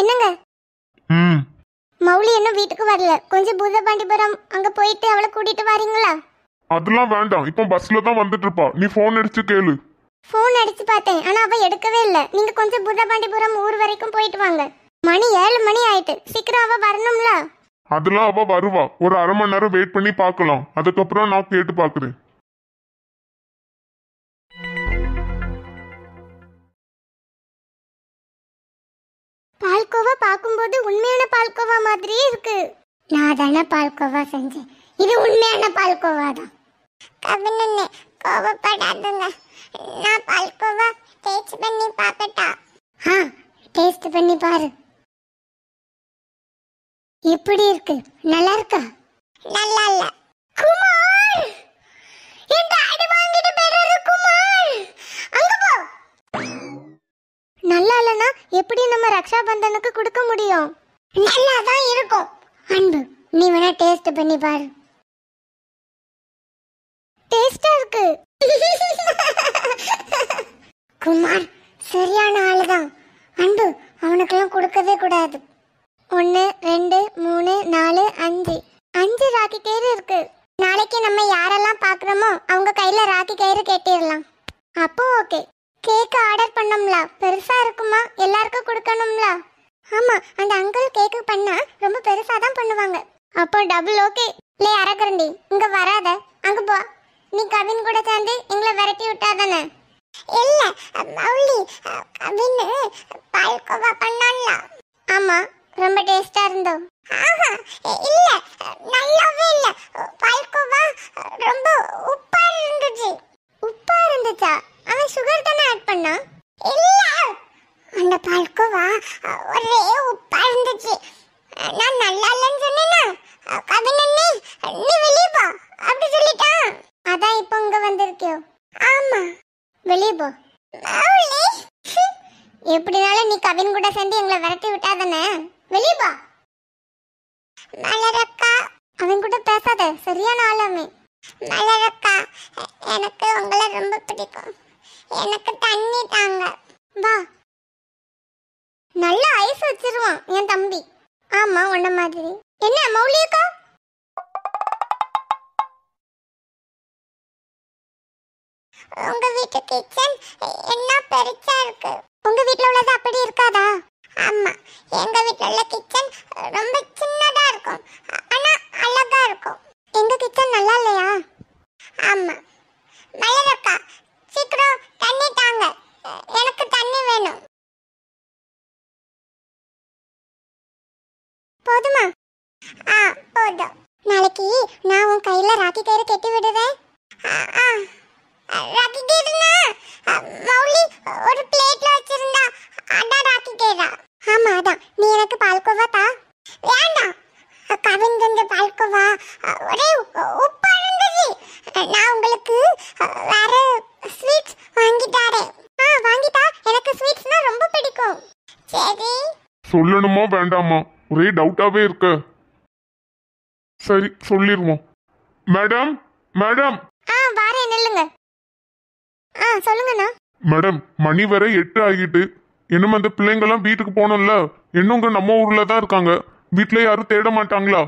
என்னங்க ம் மௌலி இன்னும் வீட்டுக்கு வரல கொஞ்சம் பூதபாண்டிபுரம் அங்க போயிட்டு அவளை கூட்டிட்டு வரீங்களா அதெல்லாம் வேண்டாம் இப்போ பஸ்ல தான் வந்துட்டு இருப்பா நீ ஃபோன் அடிச்சு கேளு ஃபோன் அடிச்சு பார்த்தேன் ஆனா அவ எடுக்கவே இல்ல நீங்க கொஞ்சம் பூதபாண்டிபுரம் ஊர் வரைக்கும் போயிட்டு வாங்க மணி ஏழு மணி ஆயிட்டு சீக்கிரம் அவ வரணும்ல அதெல்லாம் அவ வருவா ஒரு அரை மணி நேரம் வெயிட் பண்ணி பார்க்கலாம் அதுக்கப்புறம் நான் கேட்டு பார்க்குறேன் பால்கோவா பார்க்கும்போது உண்மையான பால்கோவா மாதிரியே இருக்கு நான் தானே பால்கோவா செஞ்சேன் இது உண்மையான பால்கோவா தான் கவினண்ணே கோவப்படாதுங்க நான் பால்கோவா டேஸ்ட் பண்ணி பார்க்கட்டா ஆ டேஸ்ட் பண்ணி பாரு எப்படி இருக்கு நல்லா இருக்கா நல்லா இல்ல குமா நல்லா இல்லைன்னா எப்படி நம்ம ரக்ஷா பந்தனுக்கு கொடுக்க முடியும் நல்லா தான் இருக்கும் அன்பு நீ வேணா டேஸ்ட் பண்ணி பாரு டேஸ்டா இருக்கு குமார் சரியான ஆளுதான் அன்பு அவனுக்கெல்லாம் கொடுக்கவே கூடாது ஒன்று ரெண்டு மூணு நாலு அஞ்சு அஞ்சு ராக்கி கயிறு இருக்கு நாளைக்கு நம்ம யாரெல்லாம் பார்க்குறோமோ அவங்க கையில் ராக்கி கயிறு கட்டிடலாம் அப்போ ஓகே கேக் ஆர்டர் பண்ணோம்ல பெருசா இருக்குமா எல்லாருக்கும் கொடுக்கணும்ல ஆமா அந்த அங்கிள் கேக்கு பண்ணா ரொம்ப பெருசா தான் பண்ணுவாங்க அப்போ டபுள் ஓகே லே அரக்கரண்டி இங்க வராத அங்க போ நீ கவின் கூட சேர்ந்து எங்களை விரட்டி விட்டாதானே இல்ல மௌலி கவின் பால்கோவா பண்ணான்ல ஆமா ரொம்ப டேஸ்டா இருந்தோம் ஆஹா இல்ல நல்லாவே இல்ல பால்கோவா ரொம்ப உப்பா இருந்துச்சு உப்பா இருந்துச்சா அவன் சுகர் தானே ஆட் பண்ணான் இல்ல அந்த பால்கோவா ஒரே உப்பா இருந்துச்சு நான் நல்லா இல்லைன்னு சொன்னேன்னா நீ வெளியே போ அப்படி சொல்லிட்டான் அதான் இப்போ இங்கே வந்திருக்கியோ ஆமா வெளியே போ எப்படினாலும் நீ கவின் கூட சேர்ந்து எங்களை விரட்டி விட்டாதானே தானே வெளியே போ மலரக்கா அவன் கூட பேசாத சரியான ஆளாமே மலரக்கா எனக்கு உங்களை ரொம்ப பிடிக்கும் எனக்கு தண்ணி தாங்க வா நல்ல ஐஸ் வச்சிருவான் என் தம்பி ஆமா உன்ன மாதிரி என்ன மௌலியக்கா உங்க வீட்டு கிச்சன் என்ன பெருசா இருக்கு உங்க வீட்ல உள்ளது அப்படி இருக்காதா ஆமா எங்க வீட்ல உள்ள கிச்சன் ரொம்ப சின்னதா இருக்கும் ஆனா அழகா இருக்கும் எங்க கிச்சன் நல்லா இல்லையா ஆமா மலரக்கா சீக்கிரம் வாங்க எனக்கு தண்ணி வேணும் போதுமா ஆ போதும் நாளைக்கு நான் உன் கையில ராக்கி கயிறு கட்டி விடுவேன் ராக்கி கயிறுனா மௌலி ஒரு பிளேட்ல வச்சிருந்தா அதான் ராக்கி கயிறா ஆமா அதான் நீ எனக்கு பால்கோவா தா வேண்டாம் கவிழ்ந்து பால்கோவா ஒரே உப்பு சொல்லணுமா வேண்டாமா ஒரே டவுட்டாவே இருக்க சரி சொல்லிடுவோம் மேடம் மேடம் ஆ வாரேன் நில்லுங்க ஆ சொல்லுங்கண்ணா மேடம் மணி வர எட்டு ஆகிட்டு இன்னும் அந்த பிள்ளைங்கெல்லாம் வீட்டுக்கு போகணும்ல இன்னுங்க நம்ம ஊர்ல தான் இருக்காங்க வீட்ல யாரும் தேட மாட்டாங்களா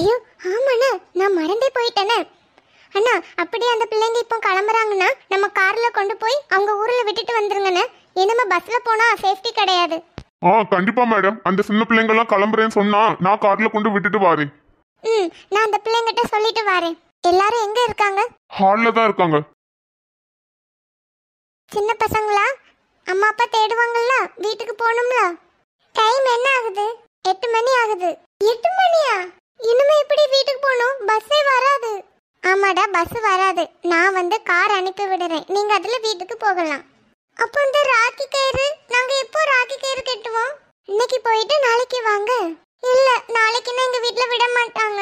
ஐயோ ஆமாண்ணா நான் மறந்தே போயிட்டேனே அண்ணா அப்படி அந்த பிள்ளைங்க இப்போ கிளம்புறாங்கன்னா நம்ம கார்ல கொண்டு போய் அவங்க ஊர்ல விட்டுட்டு வந்துருங்கண்ணே என்னமா பஸ்ல போனா சேஃப்டி கிடையாது ஆ கண்டிப்பா மேடம் அந்த சின்ன பிள்ளைங்கெல்லாம் கிளம்புறேன்னு சொன்னா நான் கார்ல கொண்டு விட்டுட்டு வாரேன் ம் நான் அந்த பிள்ளைங்கிட்ட சொல்லிட்டு வரேன் எல்லாரும் எங்க இருக்காங்க ஹால்ல தான் இருக்காங்க சின்ன பசங்களா அம்மா அப்பா தேடுவாங்கல்ல வீட்டுக்கு போகணும்ல டைம் என்ன ஆகுது எட்டு மணி ஆகுது எட்டு மணியா இனிமே எப்படி வீட்டுக்கு போகணும் பஸ்ஸே வராது ஆமாடா பஸ் வராது நான் வந்து கார் அனுப்பி விடுறேன் நீங்க அதுல வீட்டுக்கு போகலாம் அப்போ இந்த ராக்கி கயிறு நாங்க எப்போ ராக்கி கயிறு கட்டுவோம் இன்னைக்கு போயிட்டு நாளைக்கு வாங்க இல்ல நாளைக்குன்னா எங்க வீட்ல விட மாட்டாங்க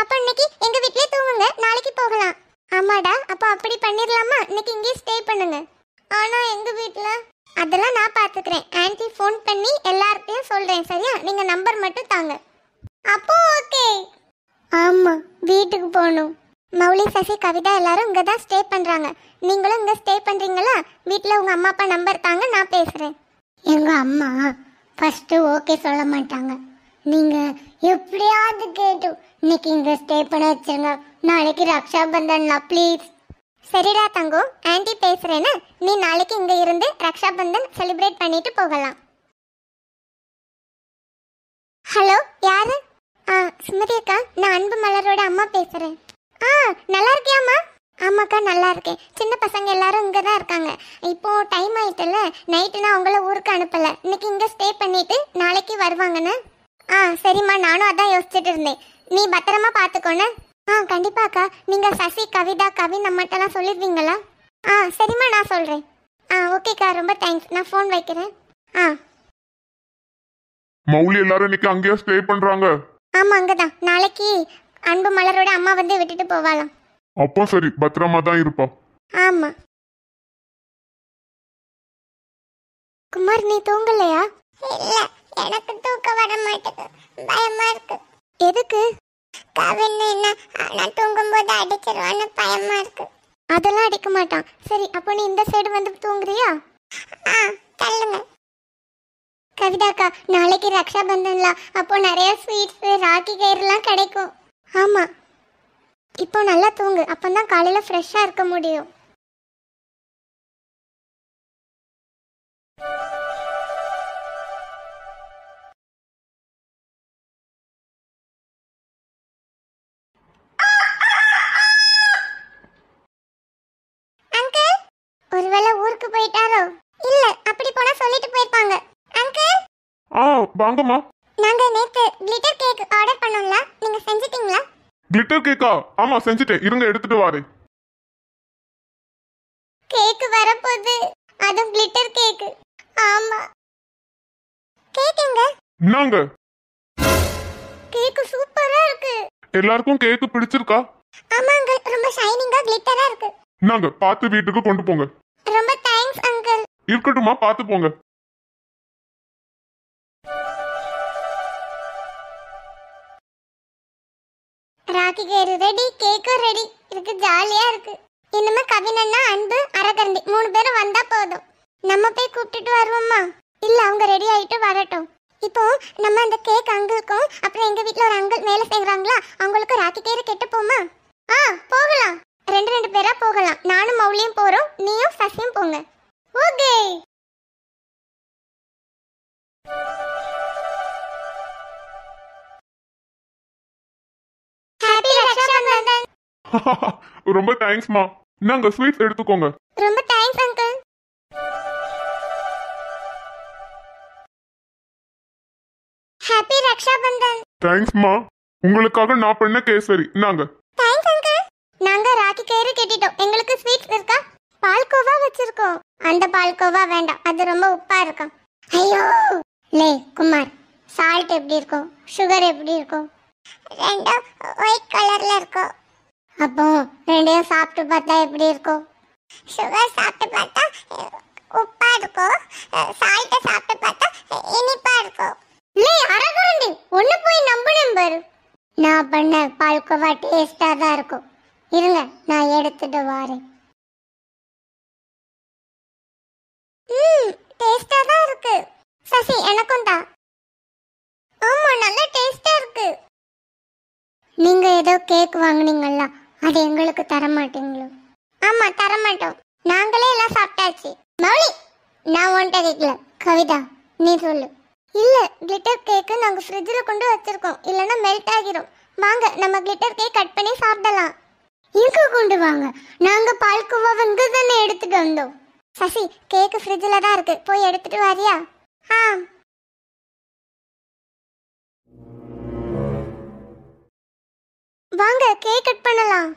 அப்ப இன்னைக்கு எங்க வீட்லயே தூங்குங்க நாளைக்கு போகலாம் ஆமாடா அப்ப அப்படி பண்ணிரலாமா இன்னைக்கு இங்கே ஸ்டே பண்ணுங்க ஆனா எங்க வீட்ல அதெல்லாம் நான் பாத்துக்கிறேன் ஆன்ட்டி ஃபோன் பண்ணி எல்லார்ட்டையும் சொல்றேன் சரியா நீங்க நம்பர் மட்டும் தாங்க அப்போ ஓகே ஆமா வீட்டுக்கு போகணும் மௌலி சசி கவிதா எல்லாரும் இங்கே தான் ஸ்டே பண்ணுறாங்க நீங்களும் இங்கே ஸ்டே பண்ணுறீங்களா வீட்டில் உங்கள் அம்மா அப்பா நம்பர் தாங்க நான் பேசுகிறேன் எங்கள் அம்மா ஃபஸ்ட்டு ஓகே சொல்ல மாட்டாங்க நீங்கள் எப்படியாவது கேட்டு இன்னைக்கு இங்கே ஸ்டே பண்ண வச்சுருங்க நாளைக்கு ரக்ஷா பந்தன்லாம் ப்ளீஸ் சரிடா தங்கோ ஆண்டி பேசுகிறேன்னு நீ நாளைக்கு இங்கே இருந்து ரக்ஷா பந்தன் செலிப்ரேட் பண்ணிட்டு போகலாம் ஹலோ யாரு ஆ சுமதி அக்கா நான் அன்பு மலரோட அம்மா பேசுகிறேன் ஆ நல்லா இருக்கியாம்மா ஆமாக்கா நல்லா இருக்கேன் சின்ன பசங்க எல்லாரும் இங்கே தான் இருக்காங்க இப்போ டைம் ஆயிட்டுல நைட்டு நான் உங்களை ஊருக்கு அனுப்பலை இன்னைக்கு இங்கே ஸ்டே பண்ணிட்டு நாளைக்கு வருவாங்கண்ணே ஆ சரிம்மா நானும் அதான் யோசிச்சுட்டு இருந்தேன் நீ பத்திரமா பார்த்துக்கோண்ண ஆ கண்டிப்பாக்கா நீங்கள் சசி கவிதா கவி நம்மகிட்டலாம் சொல்லிடுவீங்களா ஆ சரிம்மா நான் சொல்கிறேன் ஆ ஓகேக்கா ரொம்ப தேங்க்ஸ் நான் ஃபோன் வைக்கிறேன் ஆ மௌலி எல்லாரும் இன்னைக்கு அங்கேயே ஸ்டே பண்றாங்க ஆமா அங்கதான் நாளைக்கு அன்பு மலரோட அம்மா வந்து விட்டுட்டு போவாளாம் அப்போ சரி பத்திரமா தான் இருப்பா ஆமா குமார் நீ தூங்கலையா இல்ல எனக்கு தூக்கம் வர மாட்டேங்குது பயமா இருக்கு எதுக்கு கவின் என்ன ஆனா தூங்கும்போது அடிச்சிருவான்னு பயமா இருக்கு அதெல்லாம் அடிக்க மாட்டான் சரி அப்போ நீ இந்த சைடு வந்து தூங்குறியா ஆ தள்ளுங்க கவிதாக்கா நாளைக்கு ரக்ஷா பந்தன்ல அப்போ நிறைய ஸ்வீட்ஸ் ராக்கி கயிறுலாம் கிடைக்கும் ஆமா இப்போ நல்லா தூங்கு அப்போ தான் காலையில் ஃப்ரெஷ்ஷாக இருக்க முடியும் ஒருவேளை ஊருக்கு போயிட்டாரோ இல்ல அப்படி போனா சொல்லிட்டு போயிருப்பாங்க அங்கிள் ஆ வாங்கம்மா நாங்க நேத்து கிளிட்டர் கேக் ஆர்டர் பண்ணோம்ல நீங்க செஞ்சிட்டீங்களா கிளிட்டர் கேக்கா ஆமா செஞ்சுட்டேன் இருங்க எடுத்துட்டு வாரு கேக் வரப்போகுது அது கிளிட்டர் கேக் ஆமா கேக் எங்க என்னங்க கேக் சூப்பரா இருக்கு எல்லாருக்கும் கேக் பிடிச்சிருக்கா ஆமாங்க ரொம்ப ஷைனிங்கா கிளிட்டரா இருக்கு நாங்க பார்த்து வீட்டுக்கு கொண்டு போங்க ரொம்ப தேங்க்ஸ் அங்கிள் இருக்கட்டுமா பார்த்து போங்க ராக்கி கேரு ரெடி கேக்கும் ரெடி இருக்கு ஜாலியா இருக்கு இனிமே கவினன்னா அன்பு அரகண்டி மூணு பேரும் வந்தா போதும் நம்ம போய் கூப்பிட்டுட்டு வருவோமா இல்ல அவங்க ரெடி ஆயிட்டு வரட்டும் இப்போ நம்ம அந்த கேக் அங்கிள்க்கும் அப்புறம் எங்க வீட்ல ஒரு அங்கிள் வேலை செய்யறாங்களா அவங்களுக்கு ராக்கி கேரு கெட்டு போமா ஆ போகலாம் ரெண்டு ரெண்டு பேரா போகலாம் நானும் மௌலியும் போறோம் நீயும் சசியும் போங்க ஓகே ரொம்ப தேங்க்ஸ்மா நாங்க ஸ்வீட்ஸ் எடுத்துக்கோங்க ரொம்ப thanks uncle happy Raksha Bandhan தேங்க்ஸ்மா உங்களுக்காக நான் பண்ண கேசரி நாங்க தேங்க்ஸ் அங்கிள் நாங்க ராக்கி கேரி கேட்டிட்டோம் எங்களுக்கு ஸ்வீட்ஸ் இருக்கா பால்கோவா வச்சிருக்கோம் அந்த பால்கோவா வேண்டாம் அது ரொம்ப உப்பா இருக்கும் ஐயோ லே குமார் சால்ட் எப்படி இருக்கும் சுகர் எப்படி இருக்கும் ரெண்டும் ஒயிட் கலர்ல இருக்கும் அப்போ ரெண்டையும் சாப்பிட்டு பார்த்தா எப்படி இருக்கும் சுகர் சாப்பிட்டு பார்த்தா உப்பா இருக்கும் சால்ட்டை சாப்பிட்டு பார்த்தா இனிப்பா இருக்கும் இல்லை அரகுரண்டி ஒன்று போய் நம்பணும் பாரு நான் பண்ண பால்கோவா டேஸ்டாக தான் இருக்கும் இருங்க நான் எடுத்துட்டு வாரேன் ம் டேஸ்டாக தான் இருக்கு சசி எனக்கும் தான் ஆமாம் நல்லா டேஸ்டாக இருக்கு நீங்கள் ஏதோ கேக் வாங்குனீங்களா அது எங்களுக்கு தர மாட்டீங்களோ ஆமா தர மாட்டோம் நாங்களே எல்லாம் சாப்பிட்டாச்சு மௌலி நான் உன்ட்ட கேட்கல கவிதா நீ சொல்லு இல்ல கிளிட்டர் கேக்கு நாங்க ஃப்ரிட்ஜில் கொண்டு வச்சிருக்கோம் இல்லைன்னா மெல்ட் ஆகிரும் வாங்க நம்ம கிளிட்டர் கேக் கட் பண்ணி சாப்பிடலாம் இங்க கொண்டு வாங்க நாங்க குவா வந்து தானே எடுத்துட்டு வந்தோம் சசி கேக்கு ஃப்ரிட்ஜில் தான் இருக்கு போய் எடுத்துட்டு வரியா ஆ வாங்க கேக் கட் பண்ணலாம்